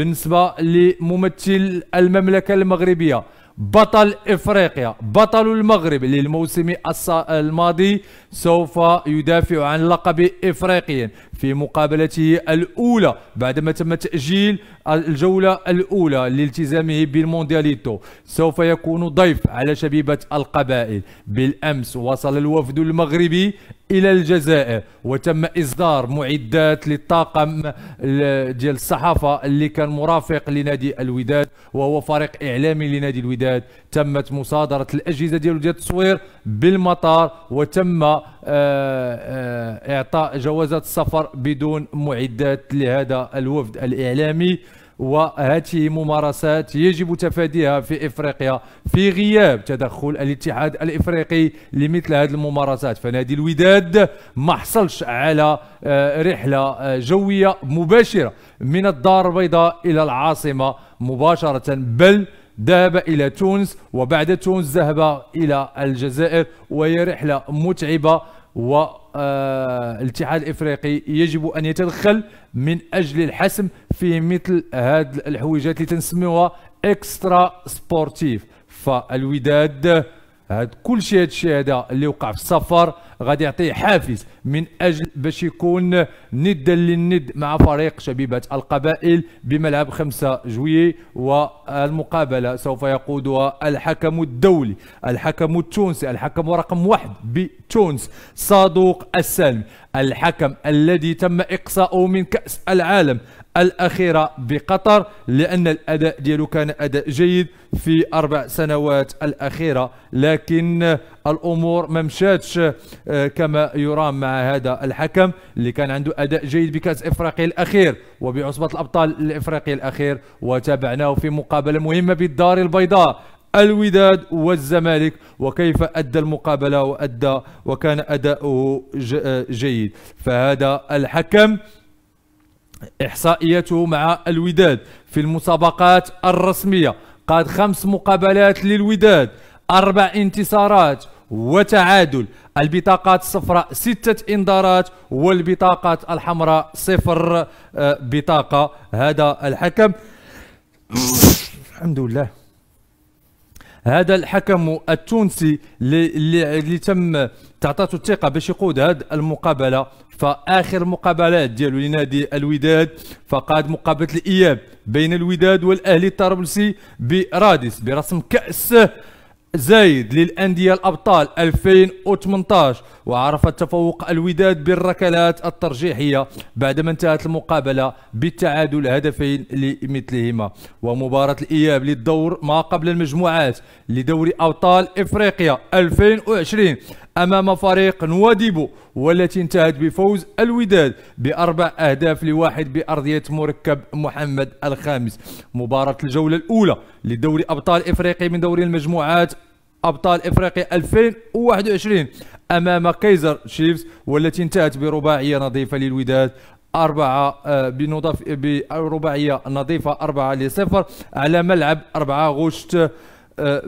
بالنسبه لممثل المملكه المغربيه بطل افريقيا بطل المغرب للموسم الماضي سوف يدافع عن لقب افريقيا في مقابلته الاولى بعدما تم تاجيل الجوله الاولى لالتزامه بالموندياليتو سوف يكون ضيف على شبيبه القبائل بالامس وصل الوفد المغربي الى الجزائر وتم اصدار معدات للطاقم ديال الصحافه اللي كان مرافق لنادي الوداد وهو فريق اعلامي لنادي الوداد تمت مصادره الاجهزه ديالو ديال التصوير بالمطار وتم آه، آه، اعطاء جوازات السفر بدون معدات لهذا الوفد الاعلامي وهذه ممارسات يجب تفاديها في افريقيا في غياب تدخل الاتحاد الافريقي لمثل هذه الممارسات فنادي الوداد ما حصلش على آه، رحله آه، جويه مباشره من الدار البيضاء الى العاصمه مباشره بل ذهب إلى تونس وبعد تونس ذهب إلى الجزائر وهي رحلة متعبة و آه، الاتحاد الافريقي يجب ان يتدخل من اجل الحسم في مثل هذه الحويجات اللي تنسميوها اكسترا سبورتيف فالوداد هاد كل شيء هذا هذا اللي وقع في السفر غادي يعطيه حافز من اجل باش يكون ندا للند مع فريق شبيبه القبائل بملعب 5 جويي والمقابله سوف يقودها الحكم الدولي الحكم التونسي الحكم رقم واحد بتونس صادوق السالم الحكم الذي تم اقصاؤه من كاس العالم الاخيره بقطر لان الاداء ديالو كان اداء جيد في اربع سنوات الاخيره لكن الامور ما مشاتش آه، كما يرام مع هذا الحكم اللي كان عنده اداء جيد بكاس افريقيا الاخير وبعصبه الابطال الافريقي الاخير وتابعناه في مقابله مهمه بالدار البيضاء الوداد والزمالك وكيف أدى المقابلة وأدى وكان أداؤه آه، جيد فهذا الحكم إحصائيته مع الوداد في المسابقات الرسمية قاد خمس مقابلات للوداد أربع انتصارات وتعادل البطاقات الصفراء ستة انذارات والبطاقات الحمراء صفر آه، بطاقة هذا الحكم الحمد لله هذا الحكم التونسي اللي, اللي تم تعطاته الثقه باش يقود هذه المقابله فاخر مقابلات ديالو لنادي الوداد فقاد مقابله الاياب بين الوداد والاهلي الطرابلسي برادس برسم كاس زايد للأندية الأبطال 2018 وعرف تفوق الوداد بالركلات الترجيحية بعدما انتهت المقابلة بالتعادل هدفين لمثلهما ومباراة الإياب للدور ما قبل المجموعات لدوري أبطال إفريقيا 2020 أمام فريق نواديبو والتي انتهت بفوز الوداد بأربع أهداف لواحد بأرضية مركب محمد الخامس مباراة الجولة الأولى لدوري أبطال إفريقيا من دوري المجموعات ابطال افريقيا 2021 امام كايزر تشيفز والتي انتهت برباعيه نظيفه للوداد أربعة آه، بنضاف برباعية نظيفة أربعة لصفر على ملعب أربعة غشت آه،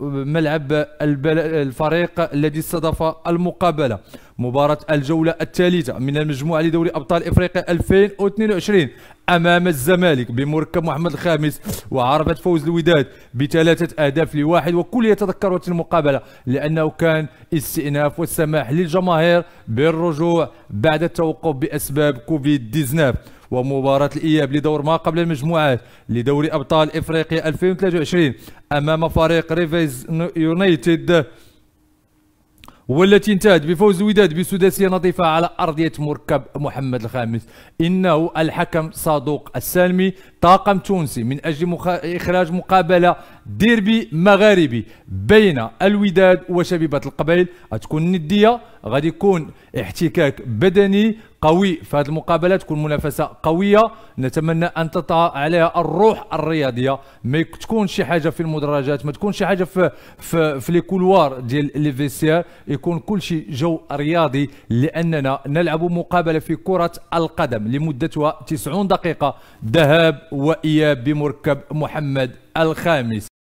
بملعب الفريق الذي استضاف المقابلة مباراة الجولة الثالثة من المجموعة لدوري أبطال إفريقيا 2022 أمام الزمالك بمركب محمد الخامس وعربة فوز الوداد بثلاثة أهداف لواحد وكل يتذكر وقت المقابلة لأنه كان استئناف والسماح للجماهير بالرجوع بعد التوقف بأسباب كوفيد 19 ومباراة الإياب لدور ما قبل المجموعات لدوري أبطال إفريقيا 2023 أمام فريق ريفيز يونايتد والتي انتهت بفوز الوداد بسداسية نظيفة على أرضية مركب محمد الخامس إنه الحكم صادوق السالمي طاقم تونسي من أجل مخ... إخراج مقابلة ديربي مغاربي بين الوداد وشبيبة القبيل غتكون ندية غادي يكون احتكاك بدني قوي في هذه المقابله تكون منافسه قويه نتمنى ان تطغى عليها الروح الرياضيه ما تكون شي حاجه في المدرجات ما تكون شي حاجه في في, في لي كولوار ديال لي فيسيير يكون كل شيء جو رياضي لاننا نلعب مقابله في كره القدم لمدتها 90 دقيقه ذهاب واياب بمركب محمد الخامس